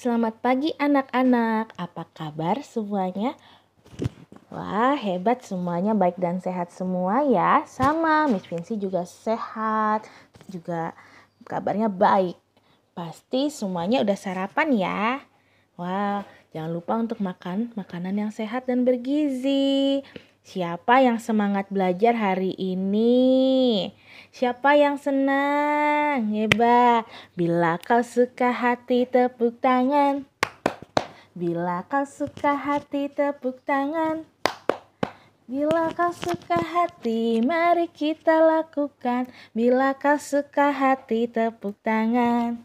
Selamat pagi anak-anak, apa kabar semuanya? Wah hebat semuanya, baik dan sehat semua ya Sama, Miss Vinci juga sehat, juga kabarnya baik Pasti semuanya udah sarapan ya Wah Jangan lupa untuk makan makanan yang sehat dan bergizi. Siapa yang semangat belajar hari ini? Siapa yang senang? Hebat. Bila kau suka hati tepuk tangan. Bila kau suka hati tepuk tangan. Bila kau suka hati, mari kita lakukan. Bila kau suka hati tepuk tangan.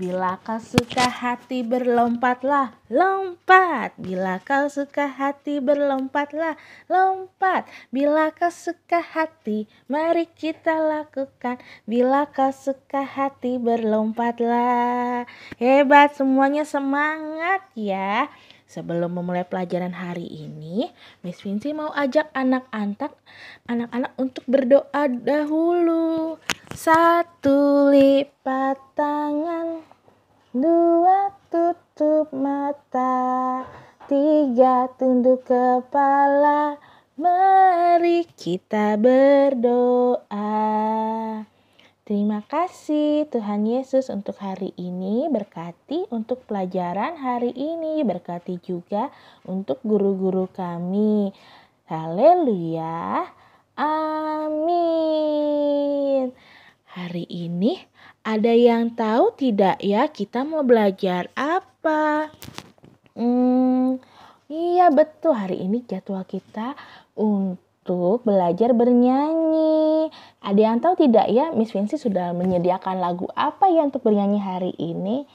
Bila kau suka hati berlompatlah, lompat. Bila kau suka hati berlompatlah, lompat. Bila kau suka hati, mari kita lakukan. Bila kau suka hati berlompatlah. Hebat semuanya semangat ya. Sebelum memulai pelajaran hari ini, Miss Vinci mau ajak anak-anak anak-anak untuk berdoa dahulu. Satu lipat tangan, dua tutup mata, tiga tunduk kepala. Mari kita berdoa. Terima kasih Tuhan Yesus untuk hari ini, berkati untuk pelajaran hari ini, berkati juga untuk guru-guru kami. Haleluya. Amin. Hari ini ada yang tahu tidak ya kita mau belajar apa? Hmm, iya betul hari ini jadwal kita untuk untuk belajar bernyanyi. Ada yang tahu tidak ya, Miss Vinci sudah menyediakan lagu apa ya untuk bernyanyi hari ini?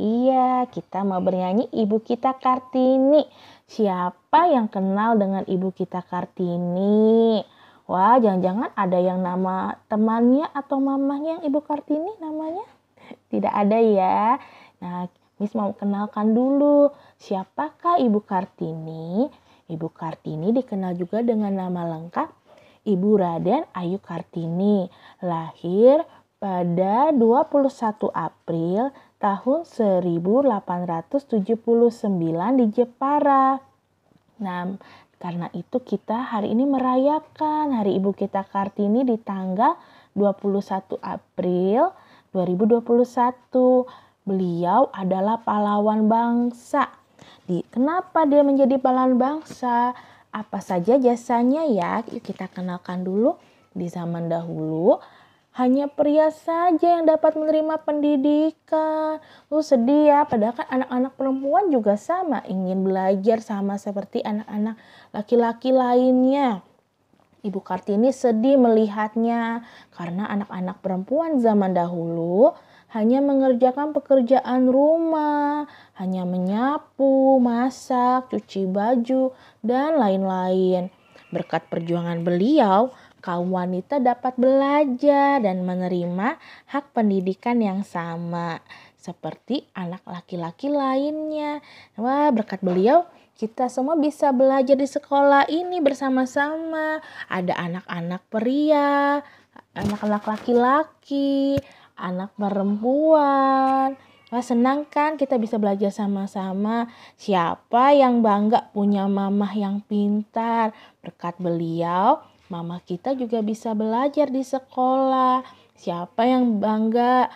Iya, kita mau bernyanyi Ibu Kita Kartini. Siapa yang kenal dengan Ibu Kita Kartini? Wah, jangan-jangan ada yang nama temannya atau mamahnya yang Ibu Kartini namanya? Tidak ada ya. Nah, Miss mau kenalkan dulu siapakah Ibu Kartini Ibu Kartini dikenal juga dengan nama lengkap Ibu Raden Ayu Kartini, lahir pada 21 April tahun 1879 di Jepara. Nah, karena itu kita hari ini merayakan Hari Ibu kita Kartini di tanggal 21 April 2021. Beliau adalah pahlawan bangsa di kenapa dia menjadi pahlawan bangsa, apa saja jasanya ya. Yuk kita kenalkan dulu di zaman dahulu hanya pria saja yang dapat menerima pendidikan. Lu sedih ya, padahal kan anak-anak perempuan juga sama ingin belajar sama seperti anak-anak laki-laki lainnya. Ibu Kartini sedih melihatnya karena anak-anak perempuan zaman dahulu hanya mengerjakan pekerjaan rumah, hanya menyapu, masak, cuci baju, dan lain-lain. Berkat perjuangan beliau, kaum wanita dapat belajar dan menerima hak pendidikan yang sama seperti anak laki-laki lainnya. Wah, berkat beliau kita semua bisa belajar di sekolah ini bersama-sama. Ada anak-anak pria, anak-anak laki-laki, anak perempuan. Wah senang kan kita bisa belajar sama-sama. Siapa yang bangga punya mamah yang pintar? Berkat beliau, mama kita juga bisa belajar di sekolah. Siapa yang bangga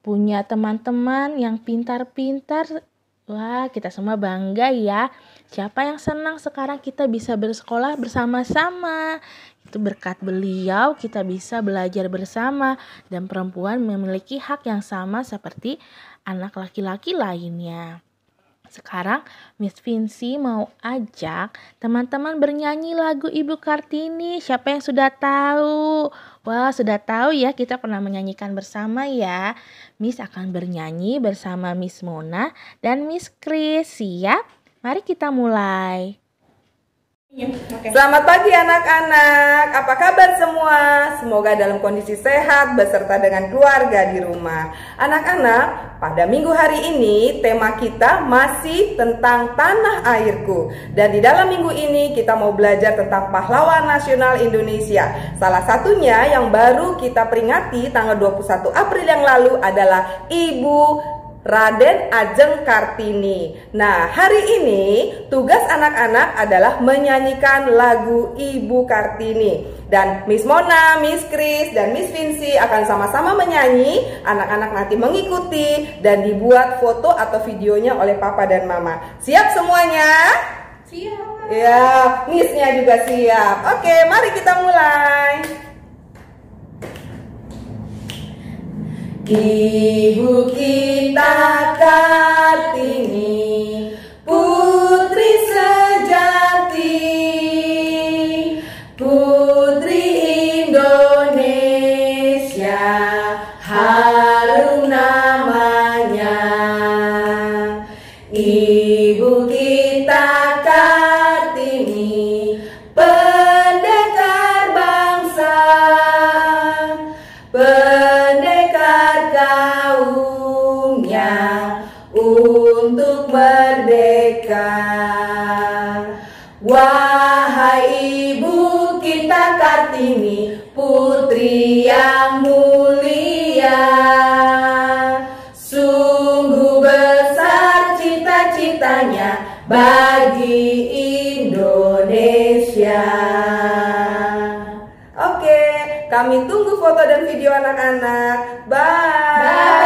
punya teman-teman yang pintar-pintar? Wah, kita semua bangga ya. Siapa yang senang sekarang kita bisa bersekolah bersama-sama? Itu berkat beliau kita bisa belajar bersama dan perempuan memiliki hak yang sama seperti anak laki-laki lainnya. Sekarang Miss Vinci mau ajak teman-teman bernyanyi lagu Ibu Kartini. Siapa yang sudah tahu? Wah, sudah tahu ya kita pernah menyanyikan bersama ya. Miss akan bernyanyi bersama Miss Mona dan Miss Chris. Siap? Mari kita mulai. Selamat pagi anak-anak, apa kabar semua? Semoga dalam kondisi sehat beserta dengan keluarga di rumah. Anak-anak, pada minggu hari ini tema kita masih tentang tanah airku. Dan di dalam minggu ini kita mau belajar tentang pahlawan nasional Indonesia. Salah satunya yang baru kita peringati tanggal 21 April yang lalu adalah Ibu Raden Ajeng Kartini. Nah, hari ini tugas anak-anak adalah menyanyikan lagu Ibu Kartini. Dan Miss Mona, Miss Chris, dan Miss Vinci akan sama-sama menyanyi. Anak-anak nanti mengikuti dan dibuat foto atau videonya oleh Papa dan Mama. Siap semuanya? Siap. Ya, Missnya juga siap. Oke, mari kita mulai. Ibu kita Kartini Putri sejati Putri Indonesia Harum namanya Ibu kita Kartini dunia untuk merdeka. Wahai ibu kita Kartini, putri yang mulia. Sungguh besar cita-citanya bagi Indonesia. Oke, kami tunggu foto dan video anak-anak. Bye. Bye.